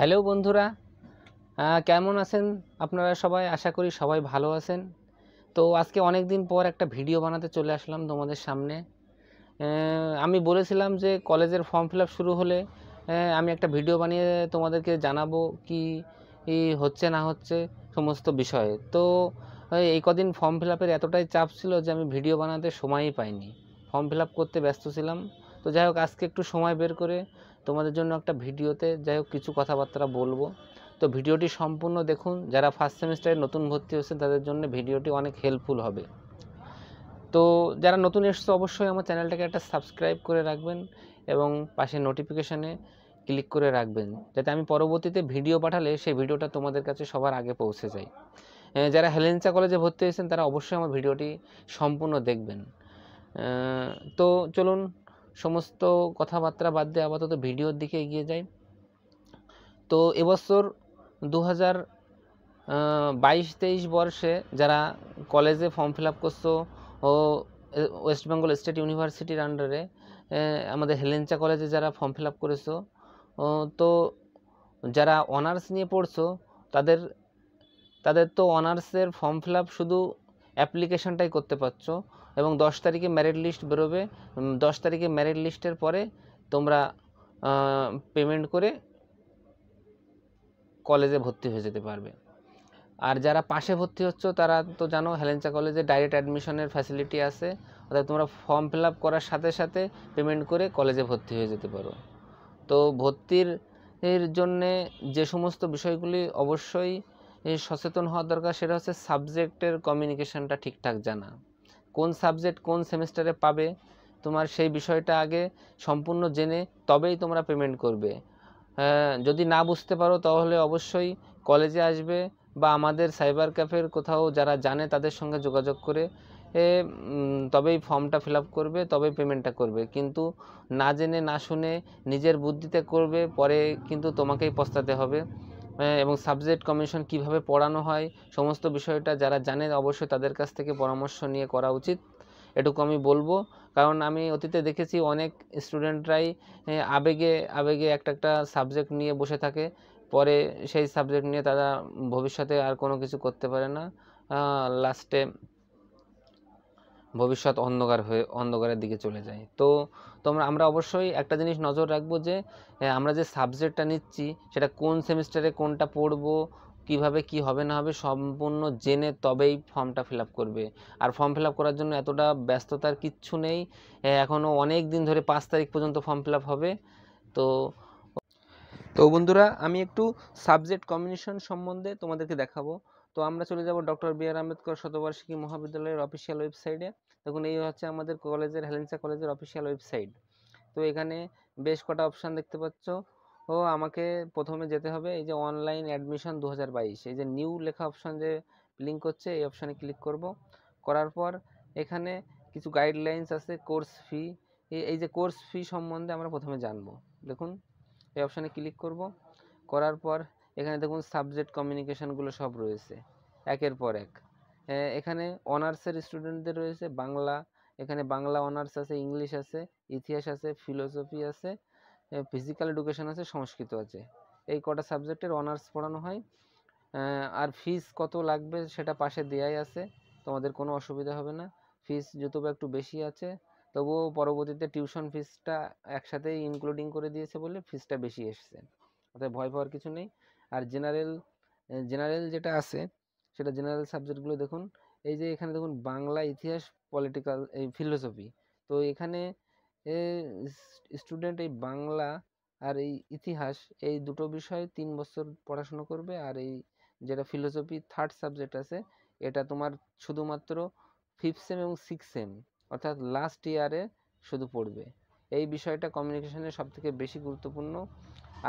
hello বন্ধুরা কেমন আছেন আপনারা সবাই আশা করি সবাই ভালো আছেন তো আজকে অনেক দিন পর একটা ভিডিও বানাতে চলে আসলাম তোমাদের সামনে আমি বলেছিলাম যে কলেজের ফর্ম ফিল শুরু হলে আমি একটা ভিডিও বানিয়ে তোমাদেরকে জানাবো কি হচ্ছে না হচ্ছে সমস্ত বিষয়ে তো এই কদিন ফর্ম ফিল এতটাই চাপ ছিল যে আমি ভিডিও বানাতে সময়ই পাইনি ফর্ম ফিল করতে ব্যস্ত ছিলাম তো যাই হোক আজকে একটু সময় বের করে তোমাদের জন্য একটা ভিডিওতে যাই হোক কিছু কথাবার্তা বলবো তো ভিডিওটি সম্পূর্ণ দেখুন যারা ফার্স্ট সেমিস্টারে নতুন ভর্তি হয়েছেন তাদের জন্য ভিডিওটি অনেক হেল্পফুল হবে তো যারা নতুন এসছে অবশ্যই আমার চ্যানেলটাকে একটা সাবস্ক্রাইব করে রাখবেন এবং পাশে নোটিফিকেশানে ক্লিক করে রাখবেন যাতে আমি পরবর্তীতে ভিডিও পাঠালে সেই ভিডিওটা তোমাদের কাছে সবার আগে পৌঁছে যায় হ্যাঁ, যারা হেলেন্সা কলেজে ভর্তি হয়েছেন তারা অবশ্যই আমার ভিডিওটি সম্পূর্ণ দেখবেন তো চলুন সমস্ত কথাবার্তা বাদ দিয়ে আপাতত ভিডিওর দিকে এগিয়ে যাই তো এবছর দু হাজার বাইশ তেইশ বর্ষে যারা কলেজে ফর্ম ফিল আপ করছো ও ওয়েস্ট বেঙ্গল স্টেট ইউনিভার্সিটির আন্ডারে আমাদের হেলেঞ্চা কলেজে যারা ফর্ম ফিল আপ করেছো তো যারা অনার্স নিয়ে পড়ছো তাদের তাদের তো অনার্সের ফর্ম ফিল আপ শুধু অ্যাপ্লিকেশানটাই করতে পারছো এবং দশ তারিখে ম্যারিট লিস্ট বেরোবে দশ তারিখে ম্যারিট লিস্টের পরে তোমরা পেমেন্ট করে কলেজে ভর্তি হয়ে যেতে পারবে আর যারা পাশে ভর্তি হচ্ছ তারা তো জানো হেলেঞ্চা কলেজে ডাইরেক্ট অ্যাডমিশনের ফ্যাসিলিটি আছে অর্থাৎ তোমরা ফর্ম ফিল করার সাথে সাথে পেমেন্ট করে কলেজে ভর্তি হয়ে যেতে পারো তো ভর্তির এর জন্যে যে সমস্ত বিষয়গুলি অবশ্যই সচেতন হওয়া দরকার সেটা হচ্ছে সাবজেক্টের কমিউনিকেশনটা ঠিকঠাক জানা কোন সাবজেক্ট কোন সেমিস্টারে পাবে তোমার সেই বিষয়টা আগে সম্পূর্ণ জেনে তবেই তোমরা পেমেন্ট করবে হ্যাঁ, যদি না বুঝতে পারো তাহলে অবশ্যই কলেজে আসবে বা আমাদের সাইবার ক্যাফের কোথাও যারা জানে তাদের সঙ্গে যোগাযোগ করে তবেই ফর্মটা ফিল করবে তবেই পেমেন্টটা করবে কিন্তু না জেনে না শুনে নিজের বুদ্ধিতে করবে পরে কিন্তু তোমাকেই পস্তাতে হবে হ্যাঁ, এবং সাবজেক্ট কমিশন কিভাবে পড়ানো হয় সমস্ত বিষয়টা যারা জানে অবশ্যই তাদের কাছ থেকে পরামর্শ নিয়ে করা উচিত এটুকু আমি বলবো কারণ আমি অতীতে দেখেছি অনেক স্টুডেন্টরাই আবেগে আবেগে একটা একটা সাবজেক্ট নিয়ে বসে থাকে পরে সেই সাবজেক্ট নিয়ে তারা ভবিষ্যতে আর কোনো কিছু করতে পারে না লাস্টে ভবিষ্যৎ অন্ধকার হয়ে অন্ধকারের দিকে চলে যায় তো তোমরা আমরা অবশ্যই একটা জিনিস নজর রাখবো যে আমরা যে সাবজেক্টটা নিচ্ছি সেটা কোন সেমিস্টারে কোনটা পড়বো কিভাবে কি হবে না হবে সম্পূর্ণ জেনে তবেই ফর্মটা ফিল করবে আর ফর্ম ফিল করার জন্য এতটা ব্যস্ততার কিচ্ছু নেই এখনও অনেক দিন ধরে পাঁচ তারিখ পর্যন্ত ফর্ম ফিল হবে তো তো বন্ধুরা আমি একটু সাবজেক্ট কম্বিনেশন সম্বন্ধে তোমাদেরকে দেখাবো তো আমরা চলে যাব ডক্টর বি আর আম্বেদকর শতবার্ষিকী মহাবিদ্যালয়ের অফিসিয়াল ওয়েবসাইটে দেখুন এই হচ্ছে আমাদের কলেজের হ্যালেন্সা কলেজের অফিসিয়াল ওয়েবসাইট তো এখানে বেশ কটা অপশান দেখতে পাচ্ছ ও আমাকে প্রথমে যেতে হবে এই যে অনলাইন অ্যাডমিশন দু এই যে নিউ লেখা অপশান যে লিঙ্ক হচ্ছে এই অপশানে ক্লিক করব করার পর এখানে কিছু গাইডলাইন্স আছে কোর্স ফি এই যে কোর্স ফি সম্বন্ধে আমরা প্রথমে জানবো দেখুন এই অপশানে ক্লিক করব করার পর এখানে দেখুন সাবজেক্ট কমিউনিকেশানগুলো সব রয়েছে একের পর এক এখানে অনার্সের স্টুডেন্টদের রয়েছে বাংলা এখানে বাংলা অনার্স আছে ইংলিশ আছে ইতিহাস আছে ফিলোসফি আছে ফিজিক্যাল এডুকেশন আছে সংস্কৃত আছে এই কটা সাবজেক্টের অনার্স পড়ানো হয় আর ফিস কত লাগবে সেটা পাশে দেয়াই আছে তোমাদের কোনো অসুবিধা হবে না ফিস যতবা একটু বেশি আছে তবুও পরবর্তীতে টিউশন ফিসটা একসাথে ইনক্লুডিং করে দিয়েছে বলে ফিসটা বেশি এসছে অর্থাৎ ভয় পাওয়ার কিছু নেই আর জেনারেল জেনারেল যেটা আছে সেটা জেনারেল সাবজেক্টগুলো দেখুন এই যে এখানে দেখুন বাংলা ইতিহাস পলিটিক্যাল এই ফিলোসফি তো এখানে স্টুডেন্ট এই বাংলা আর এই ইতিহাস এই দুটো বিষয় তিন বছর পড়াশোনা করবে আর এই যেটা ফিলোসফি থার্ড সাবজেক্ট আছে এটা তোমার শুধুমাত্র ফিফথ সেম এবং সিক্স সেম অর্থাৎ লাস্ট ইয়ারে শুধু পড়বে এই বিষয়টা সব সবথেকে বেশি গুরুত্বপূর্ণ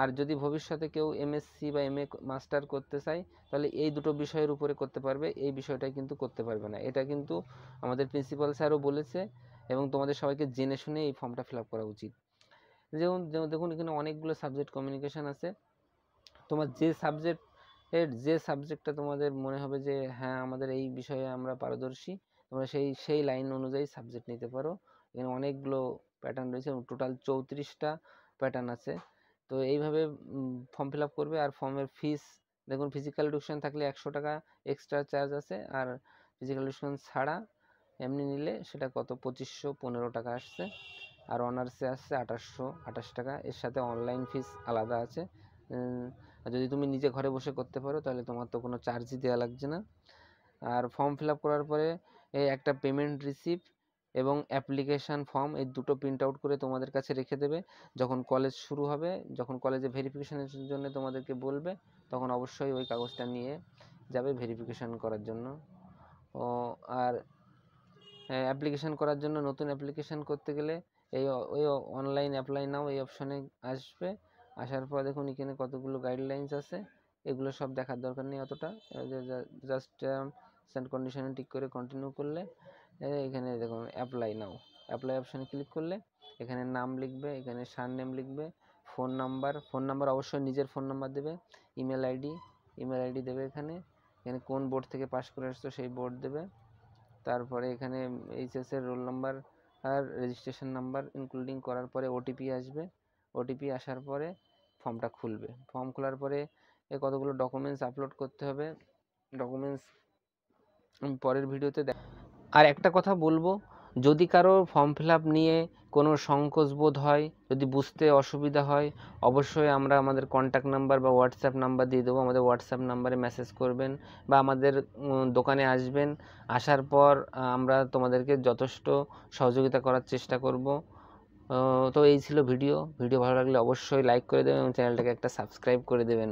আর যদি ভবিষ্যতে কেউ এমএসসি বা এমএ মাস্টার করতে চায় তাহলে এই দুটো বিষয়ের উপরে করতে পারবে এই বিষয়টা কিন্তু করতে পারবে না এটা কিন্তু আমাদের প্রিন্সিপাল স্যারও বলেছে এবং তোমাদের সবাইকে জেনে শুনে এই ফর্মটা ফিল করা উচিত যেমন যেমন দেখুন এখানে অনেকগুলো সাবজেক্ট কমিউনিকেশান আছে তোমার যে সাবজেক্ট এর যে সাবজেক্টটা তোমাদের মনে হবে যে হ্যাঁ আমাদের এই বিষয়ে আমরা পারদর্শী তোমরা সেই সেই লাইন অনুযায়ী সাবজেক্ট নিতে পারো এখানে অনেকগুলো প্যাটার্ন রয়েছে এবং টোটাল চৌত্রিশটা প্যাটার্ন আছে তো এইভাবে ফর্ম ফিল করবে আর ফর্মের ফিস দেখুন ফিজিক্যাল এডুকেশন থাকলে একশো টাকা এক্সট্রা চার্জ আছে আর ফিজিক্যাল এডুকেশন ছাড়া এমনি নিলে সেটা কত পঁচিশশো পনেরো টাকা আসছে আর অনার্সে আসছে আঠাশশো আঠাশ টাকা এর সাথে অনলাইন ফিস আলাদা আছে যদি তুমি নিজে ঘরে বসে করতে পারো তাহলে তোমার তো কোনো চার্জই দেওয়া লাগছে না আর ফর্ম ফিল করার পরে একটা পেমেন্ট রিসিপ্ট এবং অ্যাপ্লিকেশান ফর্ম এই দুটো প্রিন্ট আউট করে তোমাদের কাছে রেখে দেবে যখন কলেজ শুরু হবে যখন কলেজে ভেরিফিকেশানের জন্য তোমাদেরকে বলবে তখন অবশ্যই ওই কাগজটা নিয়ে যাবে ভেরিফিকেশান করার জন্য ও আর অ্যাপ্লিকেশান করার জন্য নতুন অ্যাপ্লিকেশান করতে গেলে এই ওই অনলাইন অ্যাপ্লাই নাও এই অপশনে আসবে আসার পর দেখুন এখানে কতগুলো গাইডলাইন্স আছে এগুলো সব দেখার দরকার নেই অতটা জাস্ট টার্মস অ্যান্ড কন্ডিশনে ঠিক করে কন্টিনিউ করলে এখানে দেখুন অ্যাপ্লাই নাও অ্যাপ্লাই অপশানে ক্লিক করলে এখানে নাম লিখবে এখানে সার নেম লিখবে ফোন নাম্বার ফোন নাম্বার অবশ্যই নিজের ফোন নাম্বার দেবে ইমেল আইডি ইমেল আইডি দেবে এখানে এখানে কোন বোর্ড থেকে পাশ করে আসছো সেই বোর্ড দেবে তারপরে এখানে এইচএসের রোল নাম্বার আর রেজিস্ট্রেশন নাম্বার ইনক্লুডিং করার পরে ওটিপি আসবে ওটিপি আসার পরে ফর্মটা খুলবে ফর্ম খোলার পরে এ কতগুলো ডকুমেন্টস আপলোড করতে হবে ডকুমেন্টস পরের ভিডিওতে দেখ আর একটা কথা বলবো যদি কারো ফর্ম ফিল নিয়ে কোনো সংকোচবোধ হয় যদি বুঝতে অসুবিধা হয় অবশ্যই আমরা আমাদের কন্ট্যাক্ট নাম্বার বা হোয়াটসঅ্যাপ নাম্বার দিয়ে দেবো আমাদের হোয়াটসঅ্যাপ নাম্বারে মেসেজ করবেন বা আমাদের দোকানে আসবেন আসার পর আমরা তোমাদেরকে যথেষ্ট সহযোগিতা করার চেষ্টা করব তো এই ছিল ভিডিও ভিডিও ভালো লাগলে অবশ্যই লাইক করে দেবেন এবং চ্যানেলটাকে একটা সাবস্ক্রাইব করে দেবেন